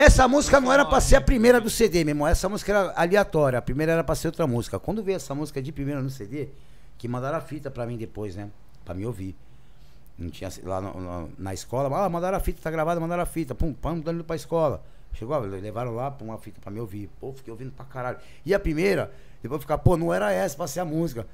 Essa música não era pra ser a primeira do CD, meu irmão. Essa música era aleatória. A primeira era pra ser outra música. Quando veio essa música de primeira no CD, que mandaram a fita pra mim depois, né? Pra me ouvir. Não tinha lá no, no, na escola, ah, mandaram a fita, tá gravada, mandaram a fita. Pum, pam, dando tá pra escola. Chegou, levaram lá pra uma fita pra me ouvir. Pô, fiquei ouvindo pra caralho. E a primeira, depois ficar, pô, não era essa pra ser a música.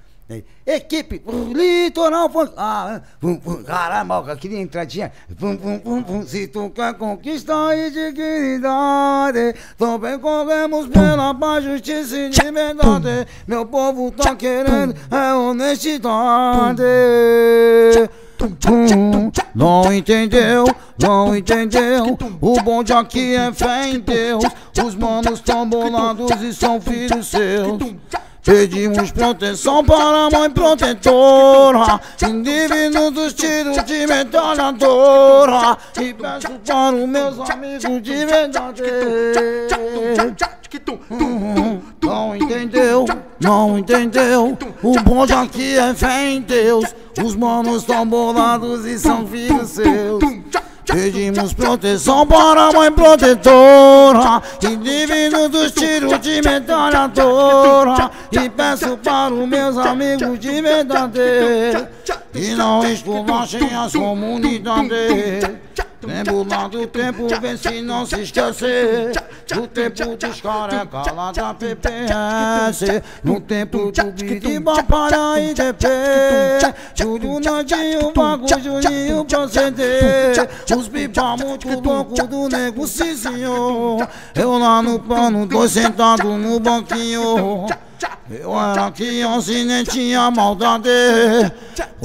Equipe, litoral, ah, vum, vum, caramba, aquele entradinha. Vum, vum, vum, vum, se tu quer conquistar e dignidade, também corremos pela paz, justiça e liberdade. Meu povo tá querendo é honestidade. Hum, não entendeu, não entendeu. O bonde aqui é fé em Deus. Os manos tão bolados e são filhos seus. Pedimos proteção para a mãe protetora, indivíduos dos tiros de metralhadora. E peço para os meus amigos de verdade. Não entendeu, não entendeu. O bom aqui é fé em Deus. Os manos estão bolados e são filhos seus. Pedimos proteção para a mãe protetora Indivíduo dos tiros de metralhadora E peço para os meus amigos de verdadeiro E não esculachem as comunidades Lembro lá do tempo, vê se não se esquecer no tempo de escola da PPS No tempo do birimbau para IDP Tudo nadinho, vago, juninho, proceder Os pipa muito louco do nego, sim senhor Eu lá no pano, dois sentado no banquinho eu aqui e nem tinha maldade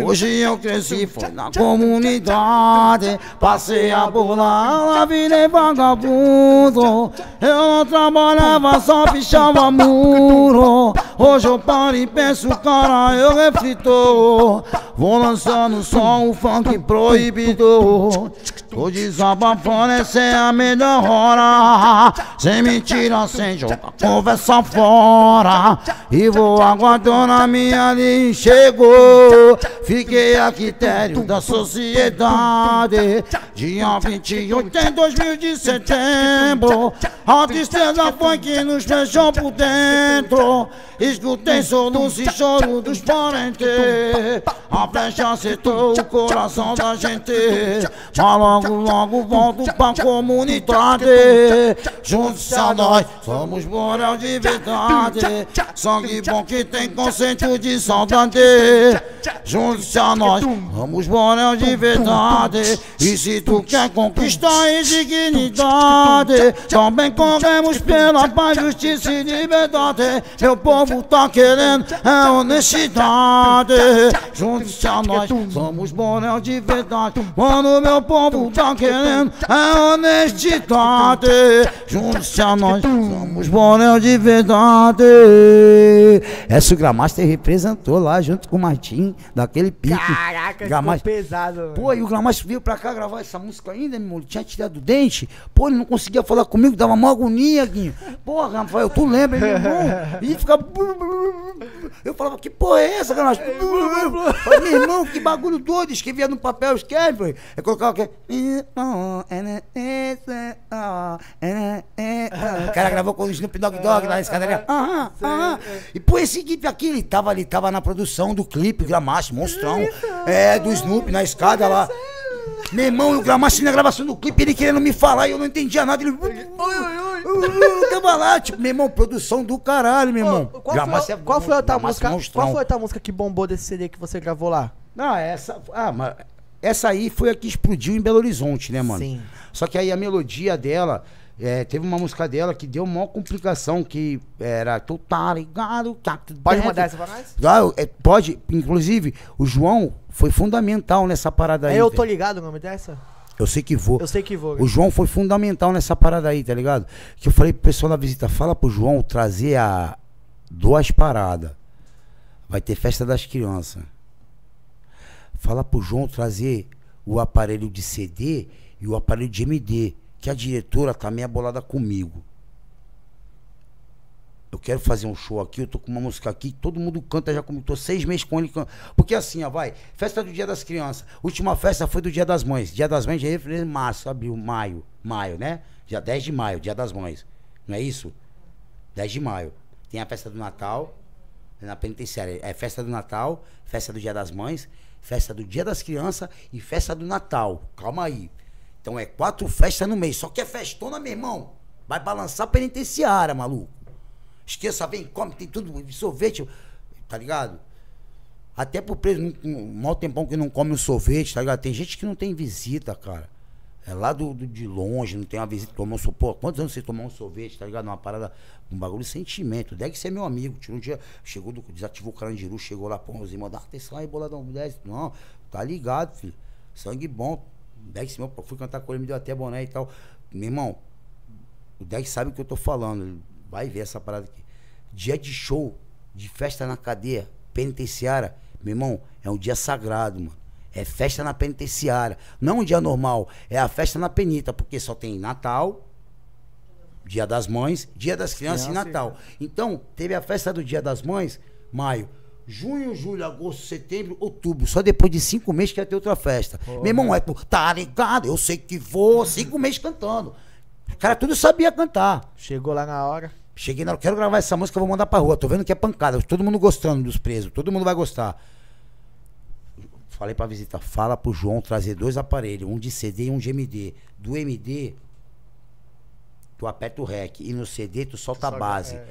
Hoje eu cresci, foi na comunidade Passei a bola, virei vagabundo Eu não trabalhava, só pichava muro Hoje eu paro e penso, cara, eu reflito Vou lançando só um funk proibido Tô desabafo nesse é a melhor hora Sem mentira, sem jogar conversa fora E vou aguardando a minha ali chegou Fiquei a critério da sociedade Dia 28 em 2000 de setembro A tristeza foi que nos fechou por dentro Escutei soluço e choro dos parentes A flecha acertou o coração da gente Mas logo, logo volto pra comunidade Juntos a nós somos moral de verdade Sangue bom que tem conceito de saudade Juntos a nós Vamos morar de verdade E se tu quer conquistar e dignidade Também comemos pela paz, justiça e liberdade Meu povo tá querendo é honestidade Junte-se a nós, vamos morar de verdade Mano, meu povo tá querendo é honestidade Junte-se a nós, vamos morar de verdade o Gramaster representou lá junto com o Martim, daquele pique. Caraca, Gramaster. ficou pesado. Mano. Pô, e o Gramaster veio pra cá gravar essa música ainda, meu irmão. tinha tirado o dente. Pô, ele não conseguia falar comigo, dava uma agonia, Guinho. Pô, Rafael, tu lembra, meu irmão? E ficava. Eu falava, que porra é essa, Gramaster? É, meu irmão, que bagulho doido. Escrevia no papel, esquece, velho. Eu colocava quê? É, o cara gravou com o Snoop Dogg Dogg lá, na escadaria. Aham, aham. Ah, ah. E pô, esse equipe aqui, ele tava, ali tava na produção do clipe, Gramacho, monstrão. É, do Snoop na escada lá. Meu irmão, o gramasse na gravação do clipe, ele querendo me falar e eu não entendia nada. Ele. Oi, oi, oi. Tava lá, tipo, meu irmão, produção do caralho, meu irmão. qual, foi, a tua música? É qual foi a tua música que bombou desse CD que você gravou lá? Não, ah, essa. Ah, mas. Essa aí foi a que explodiu em Belo Horizonte, né, mano? Sim. Só que aí a melodia dela é, teve uma música dela que deu uma complicação, que era tu tá ligado, tá, Pode mandar essa pra nós? Ah, é, pode, inclusive, o João foi fundamental nessa parada aí. É, eu tô ligado o nome dessa? Eu sei que vou. Eu sei que vou. O João foi fundamental nessa parada aí, tá ligado? Que eu falei pro pessoal da visita, fala pro João trazer a duas paradas. Vai ter festa das crianças. Fala pro João trazer o aparelho de CD e o aparelho de MD que a diretora tá meia bolada comigo. Eu quero fazer um show aqui, eu tô com uma música aqui, todo mundo canta, já comitou seis meses com ele. Porque assim, ó, vai, festa do Dia das Crianças. Última festa foi do Dia das Mães. Dia das Mães já é março, abril, maio, maio, né? Dia 10 de maio, Dia das Mães. Não é isso? 10 de maio. Tem a festa do Natal, na penitenciária. É festa do Natal, festa do Dia das Mães, festa do Dia das Crianças e festa do Natal. Calma aí. Então é quatro festas no mês. Só que é festona, meu irmão. Vai balançar penitenciária, maluco. Esqueça, vem, come, tem tudo, sorvete, tá ligado? Até pro preso, um mau tempão que não come um sorvete, tá ligado? Tem gente que não tem visita, cara. É lá do, do de longe, não tem uma visita, tomou um sorvete Quantos anos você tomou um sorvete, tá ligado? Uma parada, um bagulho de sentimento. Deve ser meu amigo. Tirou um dia, chegou do, desativou o carandiru, chegou lá, pô, os irmãos, atenção aí, boladão, 10. Não, tá ligado, filho. Sangue bom, 10 mil, fui cantar com ele, me deu até boné e tal. Meu irmão, o 10 sabe o que eu tô falando. vai ver essa parada aqui. Dia de show, de festa na cadeia, penitenciária, meu irmão, é um dia sagrado, mano. É festa na penitenciária. Não um dia normal, é a festa na penita, porque só tem Natal, Dia das Mães, Dia das Crianças Criança, e Natal. Então, teve a festa do Dia das Mães, maio junho, julho, agosto, setembro, outubro. Só depois de cinco meses que ia ter outra festa. Oh, Meu irmão, é, tá ligado? Eu sei que vou, cinco meses cantando. O cara tudo sabia cantar. Chegou lá na hora. Cheguei na hora, quero gravar essa música, vou mandar pra rua. Tô vendo que é pancada. Todo mundo gostando dos presos, todo mundo vai gostar. Falei pra visita, fala pro João trazer dois aparelhos, um de CD e um de MD. Do MD, tu aperta o REC. E no CD, tu solta a base. É...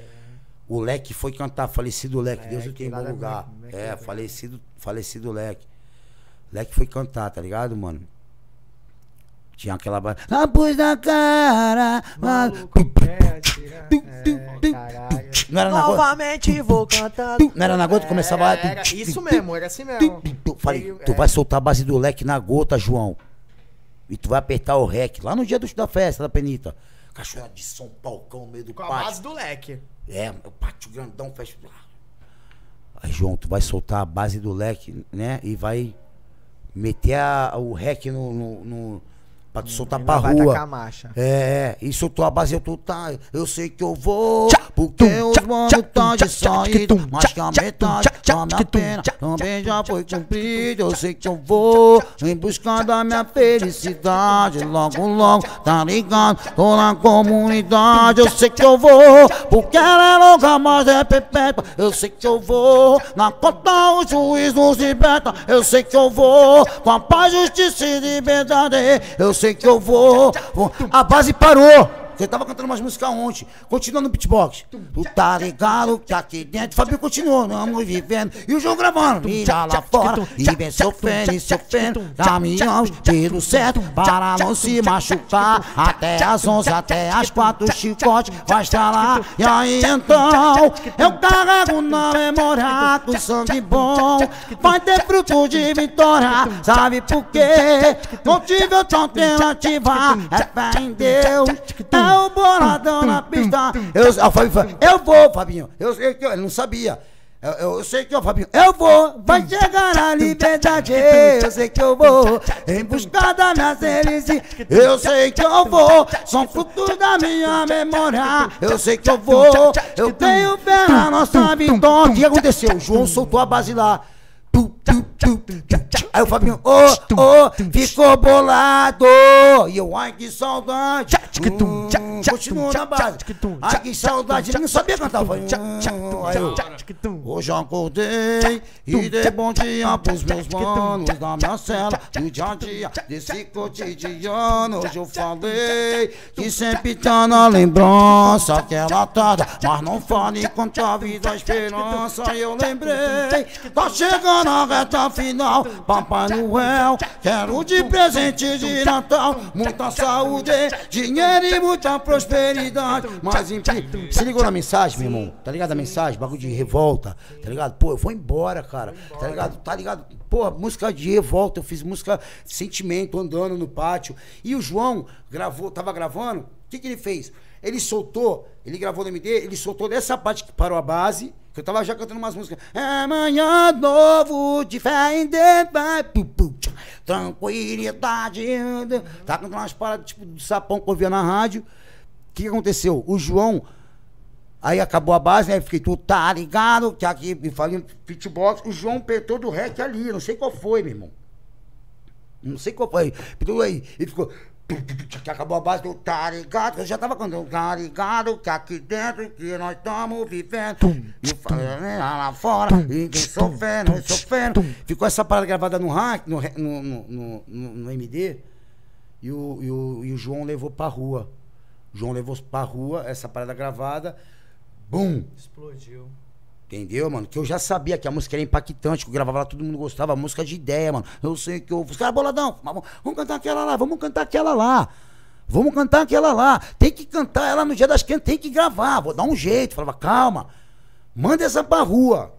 O Leque foi cantar, falecido Leque, Deus o tenha em bom lugar. É, é, falecido, falecido Leque. Leque foi cantar, tá ligado, mano? Tinha aquela base Na pus da cara, mas... É, não era na Novamente gota. vou cantar. Não era na gota, é, começava era, Isso mesmo, era assim mesmo. Falei, tu é. vai soltar a base do leque na gota, João. E tu vai apertar o rec lá no dia do, da festa da penita. cachorro de São Paulo, no meio do Com pátio. a base do leque. É, o pátio grandão, faz. Aí, João, tu vai soltar a base do leque, né? E vai meter a, o rec no, no, no Pra tu hum, soltar pra rua. É, é, e soltou a base, eu tô tá. Eu sei que eu vou. Porque os mano tá de saída. Mas que a metade da é minha pena também já foi cumprida. Eu sei que eu vou em busca da minha felicidade. Logo, logo, tá ligado? Tô na comunidade. Eu sei que eu vou. Porque ela é louca, mas é perpétua. Eu sei que eu vou. Na conta o juiz nos liberta. Eu sei que eu vou. Com a paz, justiça e liberdade. Eu sei sei que eu vou. vou. A base parou. Você tava cantando umas músicas ontem. Continua no beatbox. O tá ligado que aqui dentro. Fabinho continuou, vamos vivendo. E o João gravando. Mira lá fora e vem sofrendo e sofrendo. Caminhamos pelo certo para não se machucar. Até as 11, até as 4, o chicote vai estar lá. E aí então, eu carrego na memória com sangue bom. Vai ter fruto de vitória, sabe por quê? Não tive outra alternativa, é fé em Deus. É o boladão na pista. Eu, a eu vou, Fabinho. Eu sei que eu, ele não sabia. Eu, eu, sei que eu, Fabinho, eu vou, vai chegar a liberdade. Eu sei que eu vou, em busca da minha felicidade. Eu sei que eu vou, são futuro da minha memória. Eu sei que eu vou, eu tenho fé na nossa vitória. O que aconteceu? O João soltou a base lá. Aí o Fabinho, ô, oh, ô, oh, ficou bolado. E eu, ai, que saudade. Uh hum, continuou na base. Ai, que saudade, não sabia cantar. Foi, eu, hoje acordei e dei bom dia pros meus manos da minha cela. No dia a dia desse cotidiano, hoje eu falei que sempre tá na lembrança aquela tarde. Mas não fale quanto a vida, a esperança eu lembrei. Tá chegando a reta final, Papai Noel, quero de presente de Natal, muita saúde, dinheiro e muita prosperidade. Mas enfim, se ligou na mensagem, meu irmão? Tá ligado a mensagem? Bagulho de revolta, tá ligado? Pô, eu vou embora, cara. Tá ligado? Tá ligado? Porra, música de revolta, eu fiz música de sentimento, andando no pátio. E o João gravou, tava gravando, o que, que ele fez? Ele soltou, ele gravou no MD, ele soltou dessa parte que parou a base, que eu tava já cantando umas músicas. É amanhã novo, de fé em Deus, vai, tranquilidade. Tá cantando umas paradas tipo do sapão que eu via na rádio que aconteceu? O João, aí acabou a base, né? Fiquei, tu tá ligado, que aqui me falando beatbox. O João apertou do rec ali, não sei qual foi, meu irmão. Não sei qual foi. Apertou aí, e ficou. Que acabou a base do tá ligado, eu já tava cantando, tá ligado, que aqui dentro que nós estamos vivendo. e falando né, lá fora, ninguém sofrendo, sofrendo. Ficou essa parada gravada no hack, no, no, no, no, MD, e o, e, o, e o João levou pra rua. João levou pra rua essa parada gravada. Bum! Explodiu. Entendeu, mano? Que eu já sabia que a música era impactante, que eu gravava lá, todo mundo gostava, música de ideia, mano. Eu sei que eu. Os caras, boladão, vamos cantar aquela lá, vamos cantar aquela lá. Vamos cantar aquela lá. Tem que cantar ela no dia das cantas, tem que gravar. Vou dar um jeito. Falava, calma, manda essa pra rua.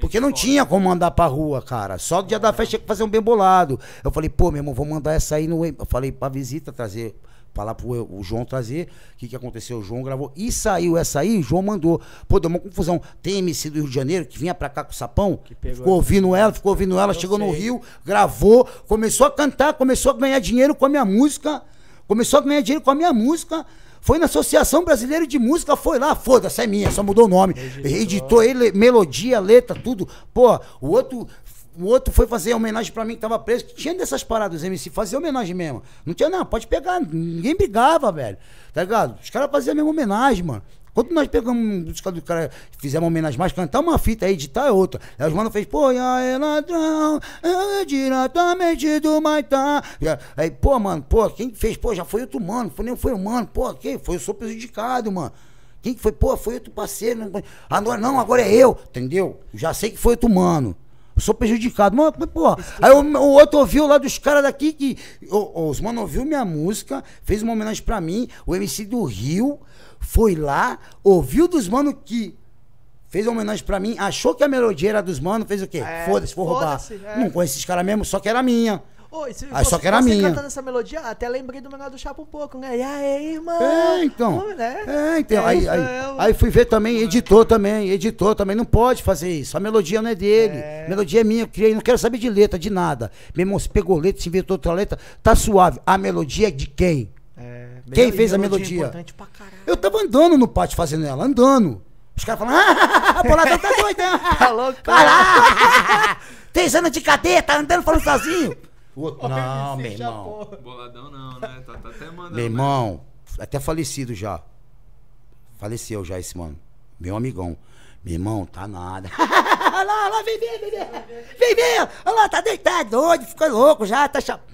Porque não tinha como mandar pra rua, cara. Só no dia da festa tinha que fazer um bem bolado. Eu falei, pô, meu irmão, vou mandar essa aí no. Eu falei pra visita trazer falar pro o João trazer. O que, que aconteceu? O João gravou. E saiu essa aí, o João mandou. Pô, deu uma confusão. Tem MC do Rio de Janeiro que vinha pra cá com o sapão, ficou ouvindo ela, ficou ouvindo ela, chegou sei. no Rio, gravou, começou a cantar, começou a ganhar dinheiro com a minha música. Começou a ganhar dinheiro com a minha música. Foi na Associação Brasileira de Música, foi lá, foda-se, é minha, só mudou o nome. Editou, Editou ele, melodia, letra, tudo. Pô, o outro o outro foi fazer homenagem para mim que tava preso. Tinha dessas paradas, MC, fazer homenagem mesmo. Não tinha, não, pode pegar. Ninguém brigava, velho. Tá ligado? Os caras faziam a mesma homenagem, mano. Quando nós pegamos música do cara, fizemos homenagem mais, cantar uma fita aí, editar é outra. Aí os mano fez, pô, e aí, ladrão, é diretamente do Maitá. Aí, pô, mano, pô, quem fez? Pô, já foi outro mano, foi, nem foi o mano, pô, quem? Foi, eu sou prejudicado, mano. Quem que foi? Pô, foi outro parceiro. Agora ah, não, agora é eu, entendeu? Já sei que foi outro mano sou prejudicado. Mano, mas, aí o, o, outro ouviu lá dos caras daqui que. os mano ouviu minha música, fez uma homenagem pra mim. O MC do Rio foi lá, ouviu dos mano que fez uma homenagem pra mim, achou que a melodia era dos mano, fez o quê? É, Foda-se, vou foda roubar. É. Não conheço esses caras mesmo, só que era minha. Oi, se, aí, ah, só que era você minha. cantando essa melodia, até lembrei do menor do Chapa um pouco, né? E aí, irmão? É, então. né? É, então. aí, é, aí, então. aí, fui ver também, editor também, editor também. Não pode fazer isso. A melodia não é dele. É. Melodia é minha, eu criei. Não quero saber de letra, de nada. Meu irmão, se pegou letra, se inventou outra letra, tá suave. A melodia é de quem? É, quem fez a melodia? É importante pra caralho. Eu tava andando no pátio fazendo ela, andando. Os caras falam, ah, boladão ah, ah, tá doida, tá louco. Vai lá, três anos de cadeia, tá andando falando sozinho. O outro, não, meu irmão. Boladão não, né? Tá, tá até mandando. Meu né? irmão, né? até falecido já. Faleceu já esse mano. Meu amigão. Meu irmão, tá nada. olha lá, olha lá, vem ver, vem ver. Vem ver, olha lá, tá deitado, tá doido, ficou louco já, tá chapado.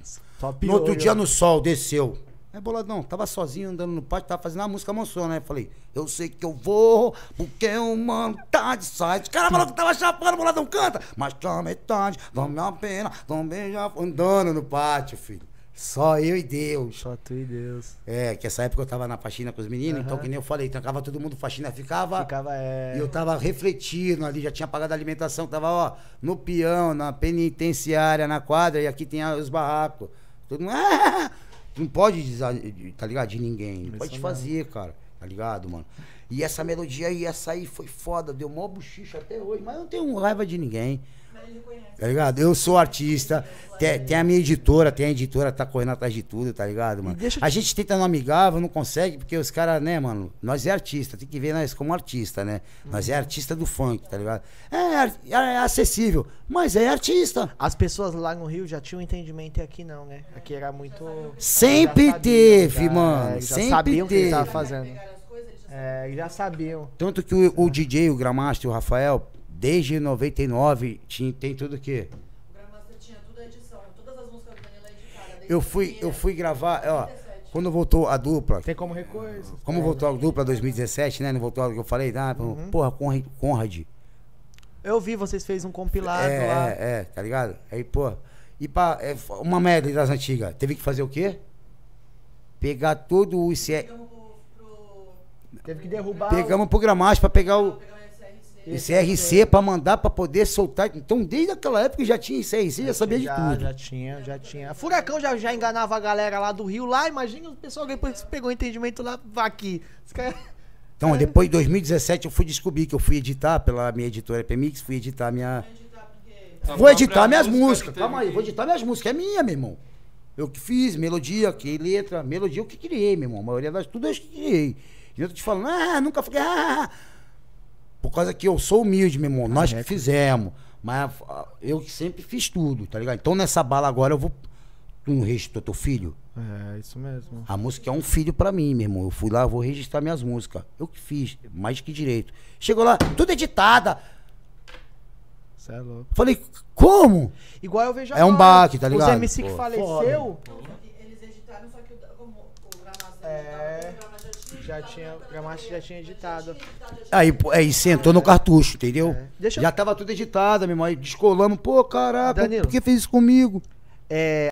No outro dia no sol, desceu. É Boladão, tava sozinho andando no pátio, tava fazendo a música Monson, né? Falei, eu sei que eu vou, porque o é mano tá de site. Os caras falaram que tava chapando, Boladão, canta. Mas tá metade, vamos uma pena, vamos beijar. Andando no pátio, filho. Só eu e Deus. Só tu e Deus. É, que essa época eu tava na faxina com os meninos, uhum. então que nem eu falei, trancava todo mundo faxina, ficava. Ficava, é. E eu tava refletindo ali, já tinha pagado a alimentação, tava, ó, no peão, na penitenciária, na quadra, e aqui tem os barracos. Todo mundo. Ah, Tu não pode dizer, tá ligado? De ninguém. Não pode fazer, cara. Tá ligado, mano? E essa melodia aí, essa aí foi foda. Deu mó bochicha até hoje. Mas eu não tenho raiva de ninguém. Tá ligado? Eu sou artista, tem, tem, a minha editora, tem a editora tá correndo atrás de tudo, tá ligado, mano? A gente tenta não amigável, não consegue, porque os caras, né, mano, nós é artista, tem que ver nós como artista, né? Nós é artista do funk, tá ligado? É, é, é acessível, mas é artista. As pessoas lá no Rio já tinham entendimento e aqui não, né? Aqui era muito. Sempre teve, já, é, mano. já sempre sabiam teve. Que tava fazendo. É, já sabiam. Tanto que o, o DJ, o Gramaster, o Rafael, desde 99 tinha, tem tudo que eu fui, eu fui gravar, ó, quando voltou a dupla. Tem como recorrer. Como voltou né? a dupla 2017, né? Não voltou a que eu falei, ah, uhum. porra, Conrad, Eu vi, vocês fez um compilado é, lá. É, é, tá ligado? Aí, pô. E pra, é, uma merda das antigas. Teve que fazer o quê? Pegar todo o ICE. Teve que derrubar. Pegamos o... pro gramado pra pegar o. CRC ICRC para mandar para poder soltar. Então, desde aquela época já tinha ICRC, já, já sabia de tudo. Já tinha, já tinha. Furacão já, já enganava a galera lá do Rio, lá. Imagina o pessoal depois que pegou o entendimento lá, aqui. Então, depois de 2017, eu fui descobrir que eu fui editar pela minha editora PMix, fui editar minha. vou editar minhas músicas. Calma aí, vou editar minhas músicas. É minha, meu irmão. Eu que fiz, melodia, que letra, melodia eu que criei, meu irmão. A maioria das tudo eu que criei. E eu tô te falando, ah, nunca falei, ah, ah, ah, ah. Por causa que eu sou humilde, meu irmão. Nós é, que é. fizemos. Mas ah, eu sempre fiz tudo, tá ligado? Então nessa bala agora eu vou. Tu não registrou teu filho? É, isso mesmo. A música é um filho pra mim, meu irmão. Eu fui lá, vou registrar minhas músicas. Eu que fiz, mais que direito. Chegou lá, tudo editada. Você é louco. Falei, como? Igual eu vejo É um baque, tá ligado? Os MC que Pô. faleceu. Foda. Eles editaram, só que o, o, o é já tinha, o já tinha editado. Aí, aí sentou é. no cartucho, entendeu? É. Eu... Já tava tudo editado, meu irmão. Aí descolamos, pô, caraca, Danilo, por que fez isso comigo? É,